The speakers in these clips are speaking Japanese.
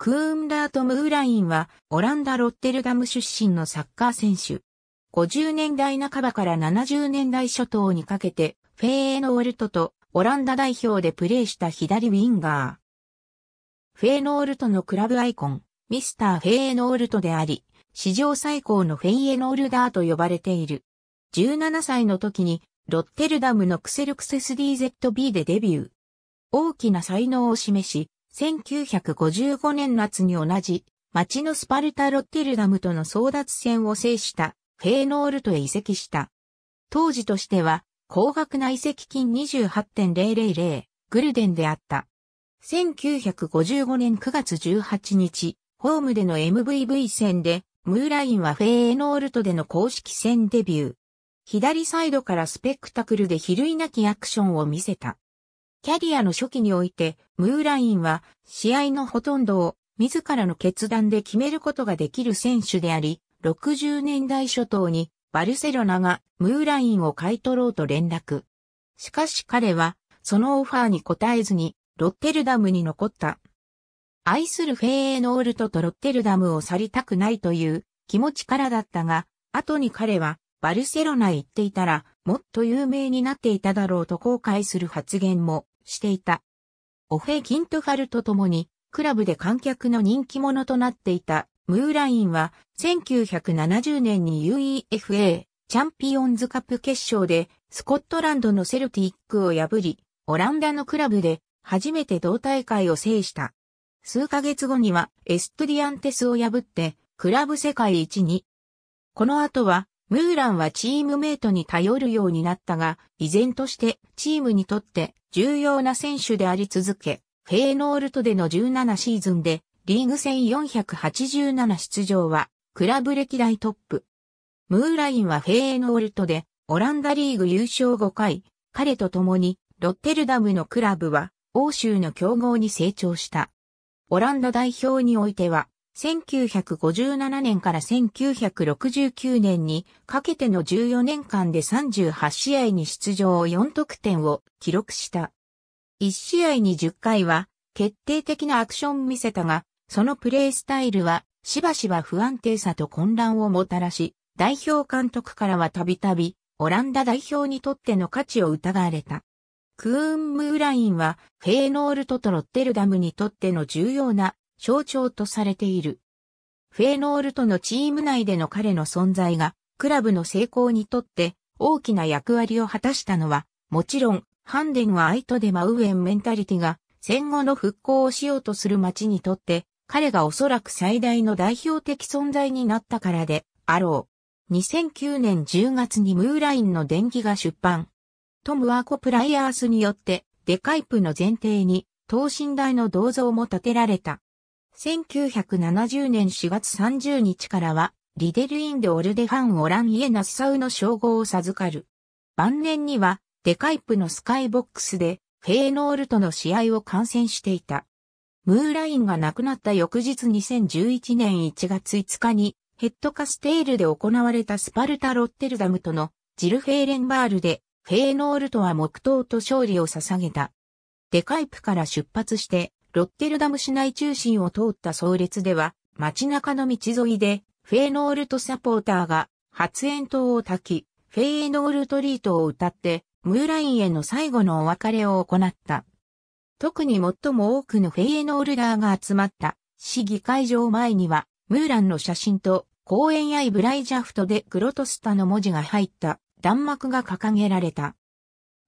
クーンラート・ムーラインは、オランダ・ロッテルダム出身のサッカー選手。50年代半ばから70年代初頭にかけて、フェーノールトとオランダ代表でプレーした左ウィンガー。フェーノールトのクラブアイコン、ミスター・フェーノールトであり、史上最高のフェイエノールダーと呼ばれている。17歳の時に、ロッテルダムのクセルクセス DZB でデビュー。大きな才能を示し、1955年夏に同じ、町のスパルタ・ロッテルダムとの争奪戦を制したフェーノールトへ移籍した。当時としては、高額な移籍金28.000グルデンであった。1955年9月18日、ホームでの MVV 戦で、ムーラインはフェーノールトでの公式戦デビュー。左サイドからスペクタクルで比類なきアクションを見せた。キャリアの初期において、ムーラインは試合のほとんどを自らの決断で決めることができる選手であり、60年代初頭にバルセロナがムーラインを買い取ろうと連絡。しかし彼はそのオファーに応えずにロッテルダムに残った。愛するフェーノールトとロッテルダムを去りたくないという気持ちからだったが、後に彼はバルセロナへ行っていたらもっと有名になっていただろうと後悔する発言もしていた。オフェ・キントファルと共に、クラブで観客の人気者となっていた、ムーラインは、1970年に UEFA チャンピオンズカップ決勝で、スコットランドのセルティックを破り、オランダのクラブで、初めて同大会を制した。数ヶ月後には、エストゥディアンテスを破って、クラブ世界一に。この後は、ムーランはチームメイトに頼るようになったが、依然としてチームにとって重要な選手であり続け、フェーノールトでの17シーズンでリーグ戦487出場はクラブ歴代トップ。ムーラインはフェーノールトでオランダリーグ優勝5回、彼と共にロッテルダムのクラブは欧州の競合に成長した。オランダ代表においては1957年から1969年にかけての14年間で38試合に出場4得点を記録した。1試合に10回は決定的なアクション見せたが、そのプレースタイルはしばしば不安定さと混乱をもたらし、代表監督からはたびたびオランダ代表にとっての価値を疑われた。クーンムーラインはフェーノールトとロッテルダムにとっての重要な象徴とされている。フェーノールとのチーム内での彼の存在が、クラブの成功にとって大きな役割を果たしたのは、もちろん、ハンデンは愛とデマウエンメンタリティが、戦後の復興をしようとする町にとって、彼がおそらく最大の代表的存在になったからで、あろう。2009年10月にムーラインの電気が出版。トム・アーコ・プライアースによって、デカイプの前提に、等身大の銅像も建てられた。1970年4月30日からは、リデル・インド・オルデ・ファン・オラン・イエ・ナッサウの称号を授かる。晩年には、デカイプのスカイボックスで、フェーノールとの試合を観戦していた。ムーラインが亡くなった翌日2011年1月5日に、ヘッドカステールで行われたスパルタ・ロッテルダムとのジルフェーレンバールで、フェーノールとは黙祷と勝利を捧げた。デカイプから出発して、ロッテルダム市内中心を通った葬列では、街中の道沿いで、フェーノールトサポーターが、発煙筒を焚き、フェーノールトリートを歌って、ムーラインへの最後のお別れを行った。特に最も多くのフェーノールダーが集まった市議会場前には、ムーランの写真と、公園やイブライジャフトでグロトスタの文字が入った弾幕が掲げられた。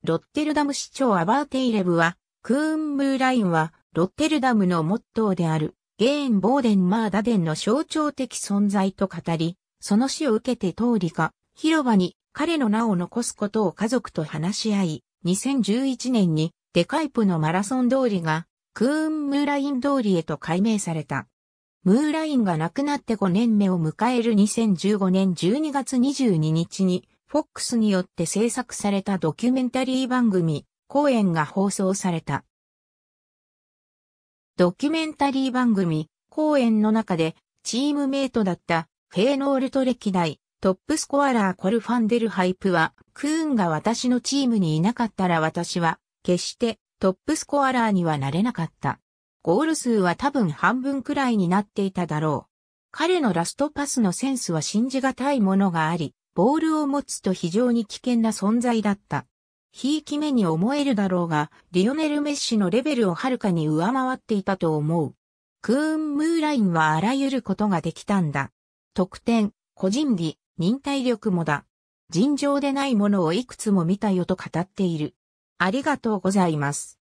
ロッテルダム市長アバーテイレブは、クーン・ムーラインは、ロッテルダムのモットーである、ゲーン・ボーデン・マーダデンの象徴的存在と語り、その死を受けて通りか、広場に彼の名を残すことを家族と話し合い、2011年にデカイプのマラソン通りが、クーン・ムーライン通りへと改名された。ムーラインが亡くなって5年目を迎える2015年12月22日に、フォックスによって制作されたドキュメンタリー番組、公演が放送された。ドキュメンタリー番組、公演の中で、チームメイトだった、フェーノールト歴代、トップスコアラーコル・ファンデルハイプは、クーンが私のチームにいなかったら私は、決して、トップスコアラーにはなれなかった。ゴール数は多分半分くらいになっていただろう。彼のラストパスのセンスは信じがたいものがあり、ボールを持つと非常に危険な存在だった。ひいき目に思えるだろうが、リオネル・メッシのレベルをはるかに上回っていたと思う。クーン・ムーラインはあらゆることができたんだ。得点、個人技、忍耐力もだ。尋常でないものをいくつも見たよと語っている。ありがとうございます。